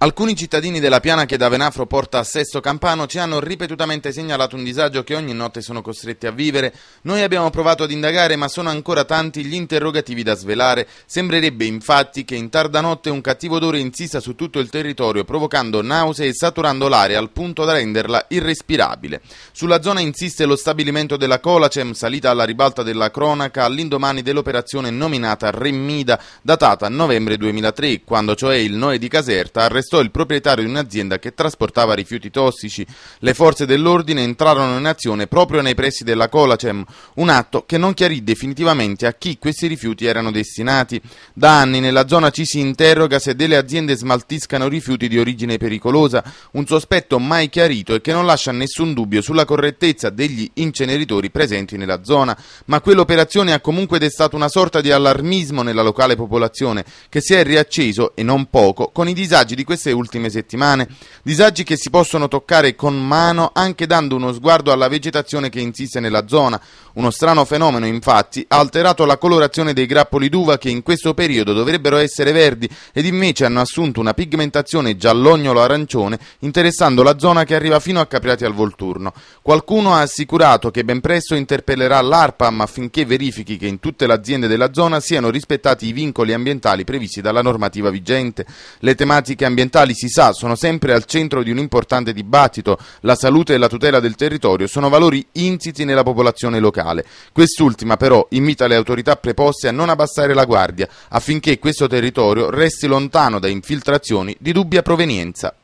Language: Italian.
Alcuni cittadini della piana che da Venafro porta a Sesto Campano ci hanno ripetutamente segnalato un disagio che ogni notte sono costretti a vivere. Noi abbiamo provato ad indagare ma sono ancora tanti gli interrogativi da svelare. Sembrerebbe infatti che in tarda notte un cattivo odore insista su tutto il territorio provocando nausea e saturando l'aria al punto da renderla irrespirabile. Sulla zona insiste lo stabilimento della Colacem salita alla ribalta della cronaca all'indomani dell'operazione nominata Remmida datata novembre 2003 quando cioè il Noe di Caserta arrestò arrestò il proprietario di un'azienda che trasportava rifiuti tossici. Le forze dell'ordine entrarono in azione proprio nei pressi della Colacem, un atto che non chiarì definitivamente a chi questi rifiuti erano destinati. Da anni nella zona ci si interroga se delle aziende smaltiscano rifiuti di origine pericolosa, un sospetto mai chiarito e che non lascia nessun dubbio sulla correttezza degli inceneritori presenti nella zona, ma quell'operazione ha comunque destato una sorta di allarmismo nella locale popolazione che si è riacceso, e non poco, con i disagi di questa queste ultime settimane, disagi che si possono toccare con mano anche dando uno sguardo alla vegetazione che insiste nella zona. Uno strano fenomeno, infatti, ha alterato la colorazione dei grappoli d'uva che in questo periodo dovrebbero essere verdi ed invece hanno assunto una pigmentazione giallognolo-arancione interessando la zona che arriva fino a Capriati al Volturno. Qualcuno ha assicurato che ben presto interpellerà l'ARPAM affinché verifichi che in tutte le aziende della zona siano rispettati i vincoli ambientali previsti dalla normativa vigente. Le tematiche ambientali ambientali, si sa, sono sempre al centro di un importante dibattito. La salute e la tutela del territorio sono valori insiti nella popolazione locale. Quest'ultima però invita le autorità preposte a non abbassare la guardia affinché questo territorio resti lontano da infiltrazioni di dubbia provenienza.